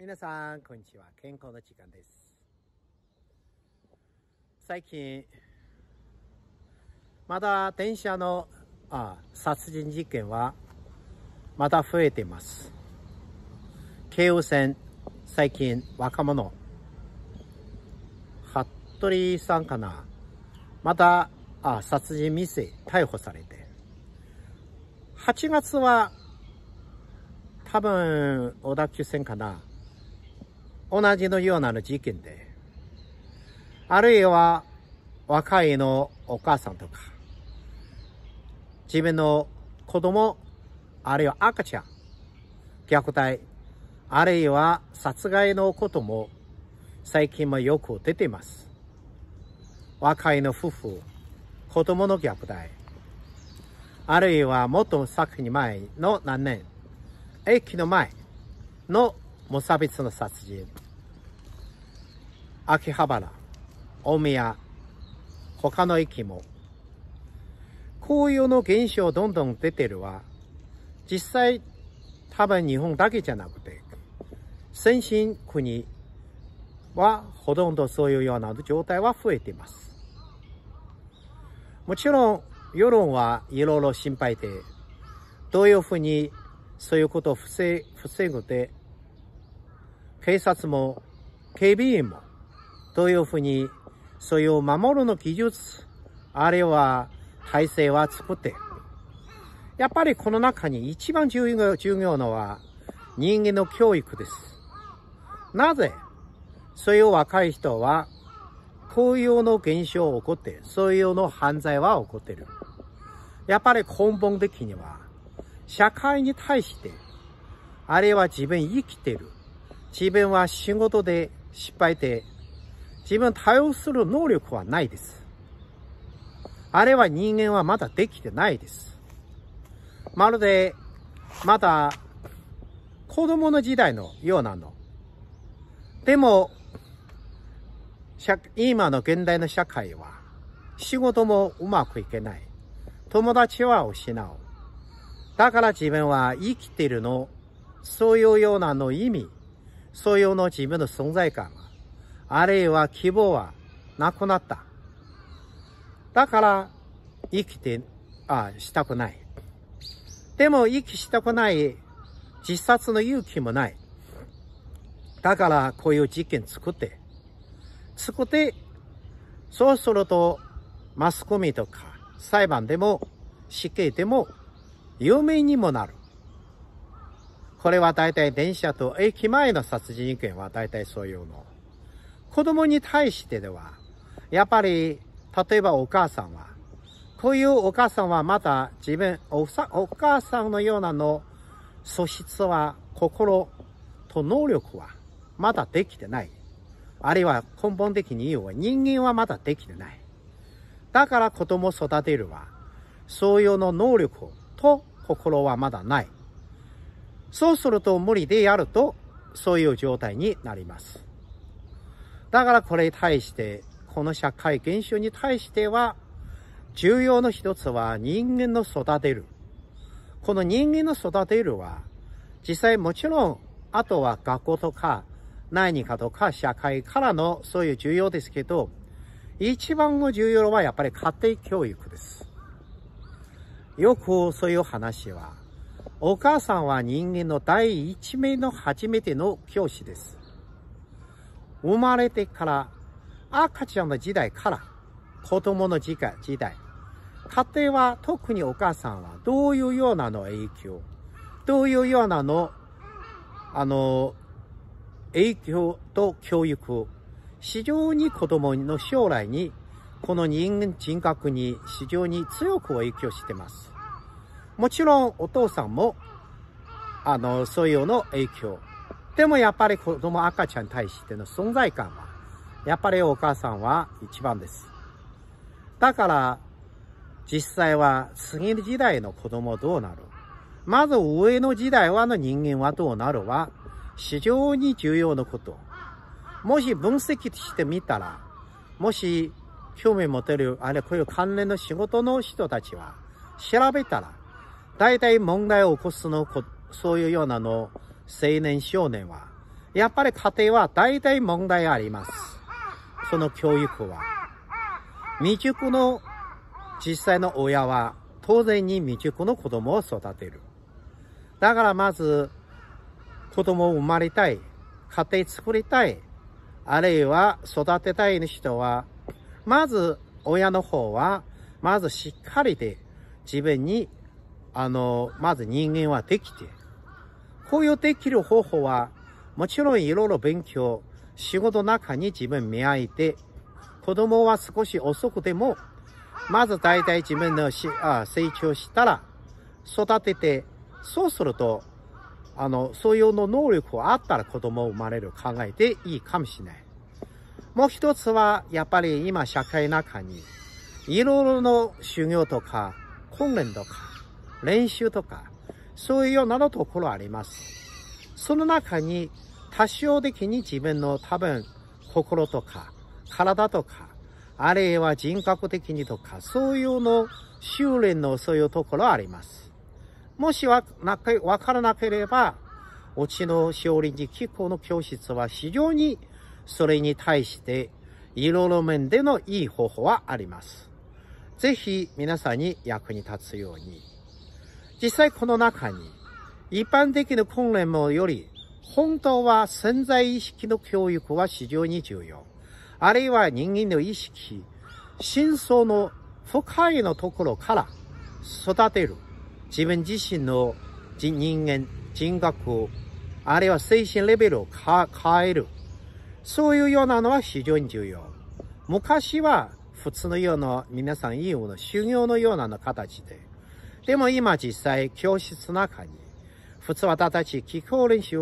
皆さん、こんにちは。健康の時間です。最近、まだ電車のあ殺人事件は、まだ増えています。京王線、最近、若者、服部さんかな、また、あ殺人未遂、逮捕されて、8月は、多分、小田急線かな、同じのような事件で、あるいは若いのお母さんとか、自分の子供、あるいは赤ちゃん、虐待、あるいは殺害のことも最近もよく出ています。若いの夫婦、子供の虐待、あるいはもっと先に前の何年、駅の前の無差別の殺人秋葉原大宮他の駅もこういうの現象どんどん出てるわ実際多分日本だけじゃなくて先進国はほとんどそういうような状態は増えていますもちろん世論はいろいろ心配でどういうふうにそういうことを防防ぐで警察も警備員もというふうにそういう守るの技術あるいは体制は作ってやっぱりこの中に一番重要重要のは人間の教育ですなぜそういう若い人はこういうの現象を起こってそういうの犯罪は起こってるやっぱり根本的には社会に対してあるいは自分生きてる自分は仕事で失敗で、自分対応する能力はないです。あれは人間はまだできてないです。まるで、まだ、子供の時代のようなの。でも、今の現代の社会は、仕事もうまくいけない。友達は失う。だから自分は生きているの、そういうようなの意味そういうの自分の存在感あるいは希望はなくなった。だから生きて、あ、したくない。でも生きしたくない自殺の勇気もない。だからこういう事件作って、作って、そうするとマスコミとか裁判でも死刑でも有名にもなる。これは大体電車と駅前の殺人事件は大体そういうの。子供に対してでは、やっぱり、例えばお母さんは、こういうお母さんはまた自分、お母さんのようなの素質は、心と能力はまだできてない。あるいは根本的に言うは人間はまだできてない。だから子供を育てるは、そういうの能力と心はまだない。そうすると無理でやると、そういう状態になります。だからこれに対して、この社会現象に対しては、重要の一つは人間の育てる。この人間の育てるは、実際もちろん、あとは学校とか、何かとか社会からのそういう重要ですけど、一番の重要はやっぱり家庭教育です。よくそういう話は、お母さんは人間の第一名の初めての教師です。生まれてから赤ちゃんの時代から子供の時代、家庭は特にお母さんはどういうようなの影響、どういうようなの、あの、影響と教育、非常に子供の将来に、この人間人格に非常に強く影響してます。もちろんお父さんも、あの、そういうの影響。でもやっぱり子供赤ちゃんに対しての存在感は、やっぱりお母さんは一番です。だから、実際は次の時代の子供どうなるまず上の時代はの人間はどうなるは、非常に重要なこと。もし分析してみたら、もし興味持てる、あれこういう関連の仕事の人たちは、調べたら、大体問題を起こすのこ、そういうようなの、青年少年は、やっぱり家庭は大体問題あります。その教育は。未熟の実際の親は、当然に未熟の子供を育てる。だからまず、子供を生まれたい、家庭作りたい、あるいは育てたい人は、まず親の方は、まずしっかりで自分にあの、まず人間はできて、こういうできる方法は、もちろんいろいろ勉強、仕事の中に自分磨いて、子供は少し遅くでも、まず大体自分のしあ成長したら、育てて、そうすると、あの、そういうの能力があったら子供生まれる考えていいかもしれない。もう一つは、やっぱり今社会の中に、いろいろの修行とか、訓練とか、練習とか、そういうようなのところあります。その中に、多少的に自分の多分、心とか、体とか、あるいは人格的にとか、そういうの、修練のそういうところあります。もしわからなければ、うちの少林寺気候の教室は非常にそれに対していろいろ面でのいい方法はあります。ぜひ皆さんに役に立つように。実際この中に、一般的な訓練もより、本当は潜在意識の教育は非常に重要。あるいは人間の意識、真相の深いのところから育てる自分自身の人間、人格を、あるいは精神レベルを変える。そういうようなのは非常に重要。昔は普通のような皆さん言うの修行のような形で、でも今実際教室の中に、普通私たち気候練習、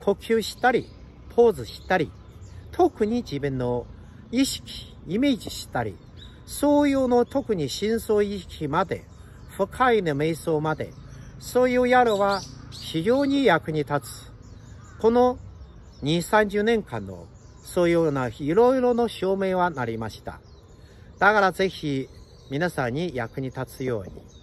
呼吸したり、ポーズしたり、特に自分の意識、イメージしたり、そういうの特に深層意識まで、深いの瞑想まで、そういうやるは非常に役に立つ。この2、30年間のそういうようないろいろの証明はなりました。だからぜひ皆さんに役に立つように。